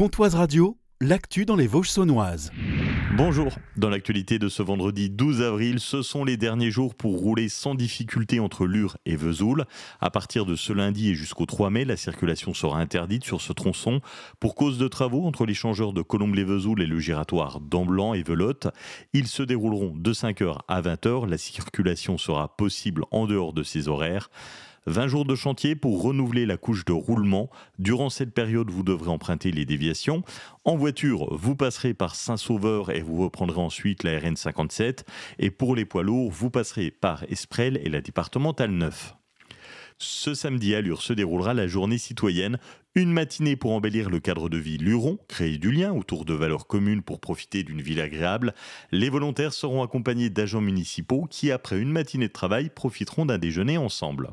Comtoise Radio, l'actu dans les Vosges saunoises. Bonjour. Dans l'actualité de ce vendredi 12 avril, ce sont les derniers jours pour rouler sans difficulté entre Lure et Vesoul. À partir de ce lundi et jusqu'au 3 mai, la circulation sera interdite sur ce tronçon pour cause de travaux entre les changeurs de Colombes-les-Vesoul et le giratoire d'Amblanc et Velotte. Ils se dérouleront de 5h à 20h. La circulation sera possible en dehors de ces horaires. 20 jours de chantier pour renouveler la couche de roulement. Durant cette période, vous devrez emprunter les déviations. En voiture, vous passerez par Saint-Sauveur et vous reprendrez ensuite la RN57. Et pour les poids lourds, vous passerez par Esprel et la départementale 9. Ce samedi à Lure se déroulera la journée citoyenne, une matinée pour embellir le cadre de vie Luron, créer du lien autour de valeurs communes pour profiter d'une ville agréable. Les volontaires seront accompagnés d'agents municipaux qui, après une matinée de travail, profiteront d'un déjeuner ensemble.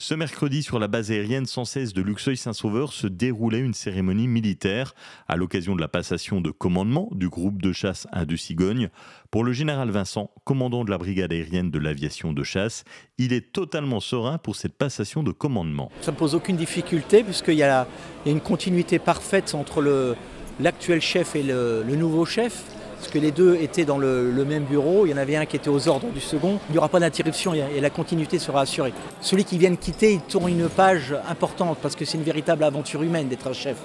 Ce mercredi, sur la base aérienne 116 de Luxeuil-Saint-Sauveur, se déroulait une cérémonie militaire à l'occasion de la passation de commandement du groupe de chasse 1 de Cigogne. Pour le général Vincent, commandant de la brigade aérienne de l'aviation de chasse, il est totalement serein pour cette passation de commandement. Ça ne pose aucune difficulté puisqu'il y, a une continuité parfaite entre l'actuel chef et le nouveau chef parce que les deux étaient dans le, même bureau, il y en avait un qui était aux ordres du second, il n'y aura pas d'interruption et la continuité sera assurée. Celui qui vient de quitter, il tourne une page importante, parce que c'est une véritable aventure humaine d'être un chef.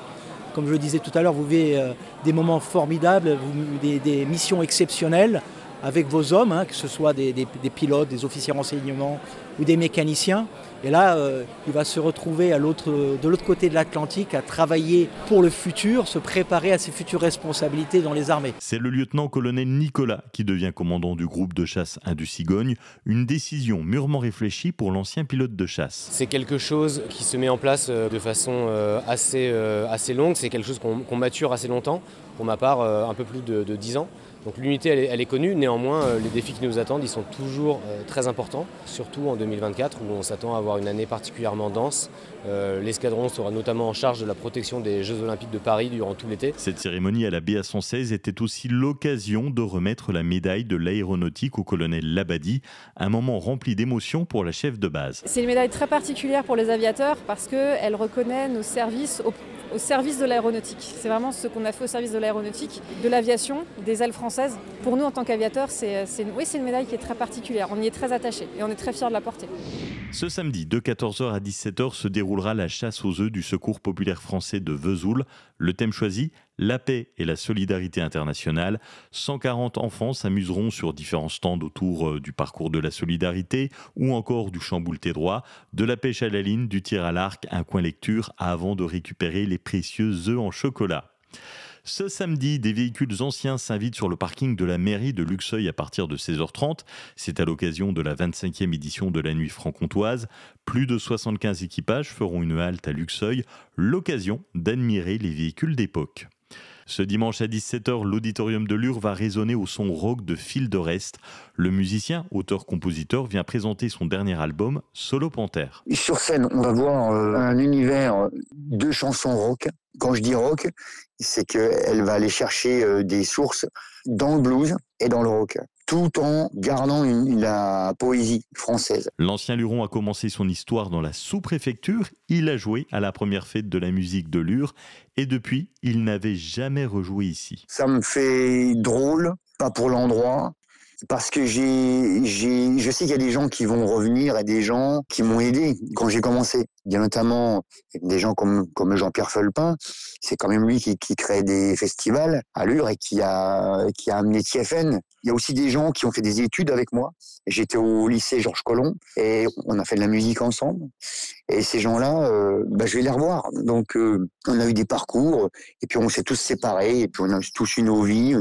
Comme je le disais tout à l'heure, vous vivez euh, des moments formidables, des missions exceptionnelles avec vos hommes, hein, que ce soit des, pilotes, des officiers renseignements ou des mécaniciens. Et là, euh, il va se retrouver à de l'autre côté de l'Atlantique à travailler pour le futur, se préparer à ses futures responsabilités dans les armées. C'est le lieutenant-colonel Nicolas qui devient commandant du groupe de chasse du cigogne une décision mûrement réfléchie pour l'ancien pilote de chasse. C'est quelque chose qui se met en place euh, de façon euh, assez, assez longue, c'est quelque chose qu'on mature assez longtemps, pour ma part un peu plus de, de 10 ans. Donc l'unité, elle, elle est connue, néanmoins Néanmoins, euh, les défis qui nous attendent, ils sont toujours euh, très importants, surtout en 2024 où on s'attend à avoir une année particulièrement dense. Euh, l'escadron sera notamment en charge de la protection des Jeux Olympiques de Paris durant tout l'été. Cette cérémonie à la ba 116 était aussi l'occasion de remettre la médaille de l'aéronautique au colonel Labadie, un moment rempli d'émotion pour la chef de base. C'est une médaille très particulière pour les aviateurs parce qu'elle reconnaît nos services au au service de l'aéronautique. C'est vraiment ce qu'on a fait au service de l'aéronautique, de l'aviation, des ailes françaises. Pour nous, en tant qu'aviateurs, c'est, euh, une médaille qui est très particulière. On y est très attaché et on est très fiers de la porter. Ce samedi, de 14h à 17h, se déroulera la chasse aux œufs du Secours populaire français de Vesoul. Le thème choisi la paix et la solidarité internationale. 140 enfants s'amuseront sur différents stands autour euh, du parcours de la solidarité ou encore du chamboulté droit, de la pêche à la ligne, du tir à l'arc, un coin lecture avant de récupérer les précieux œufs en chocolat. Ce samedi, des véhicules anciens s'invitent sur le parking de la mairie de Luxeuil à partir de 16h30. C'est à l'occasion de la 25e édition de la nuit franc-comtoise. Plus de 75 équipages feront une halte à Luxeuil, l'occasion d'admirer les véhicules d'époque. Ce dimanche à 17h, l'auditorium de Lure va résonner au son rock de Phil de Le musicien, auteur-compositeur, vient présenter son dernier album, Solo Panther. Sur scène, on va voir euh, un univers de chansons rock quand je dis rock, c'est qu'elle va aller chercher euh, des sources dans le blues et dans le rock tout en gardant la poésie française. L'ancien Luron a commencé son histoire dans la sous-préfecture, il a joué à la première fête de la musique de Lure, et depuis, il n'avait jamais rejoué ici. Ça me fait drôle, pas pour l'endroit, parce que j'ai, j'ai, je sais qu'il y a des gens qui vont revenir et des gens qui m'ont aidé quand j'ai commencé. Il y a notamment des gens comme, comme Jean-Pierre Felpin. C'est quand même lui qui, qui crée des festivals à Lure et qui a, qui a amené TFN. Il y a aussi des gens qui ont fait des études avec moi. J'étais au lycée Georges Colomb et on a fait de la musique ensemble. Et ces gens-là, euh, bah, je vais les revoir. Donc, euh, on a eu des parcours et puis on s'est tous séparés et puis on a tous eu nos vies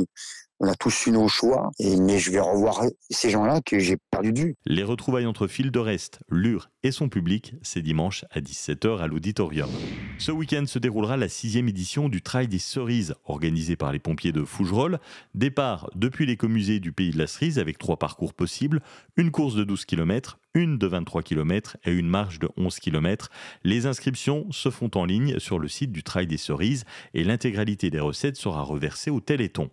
on a tous eu nos choix, mais je vais revoir ces gens-là que j'ai perdu de vue. Les retrouvailles entre Fil de Reste, Lure et son public, c'est dimanche à 17h à l'auditorium. Ce week-end se déroulera la sixième édition du Trail des Cerises, organisée par les pompiers de Fougerolles. Départ depuis les l'écomusée du Pays de la Cerise avec trois parcours possibles, une course de 12 km, une de 23 km et une marche de 11 km. Les inscriptions se font en ligne sur le site du Trail des Cerises et l'intégralité des recettes sera reversée au Téléthon.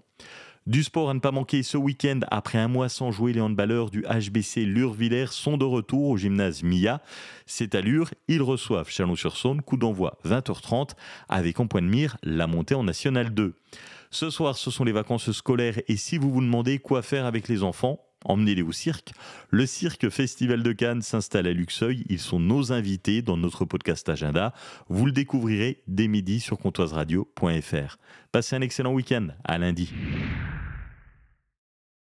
Du sport à ne pas manquer ce week-end, après un mois sans jouer, les handballeurs du HBC Lure-Villers sont de retour au gymnase Mia. C'est à Lure, ils reçoivent Chalon-sur-Saône, coup d'envoi 20h30, avec en point de mire la montée en National 2. Ce soir, ce sont les vacances scolaires et si vous vous demandez quoi faire avec les enfants, Emmenez-les au cirque. Le cirque Festival de Cannes s'installe à Luxeuil. Ils sont nos invités dans notre podcast Agenda. Vous le découvrirez dès midi sur comptoiseradio.fr Passez un excellent week-end. À lundi.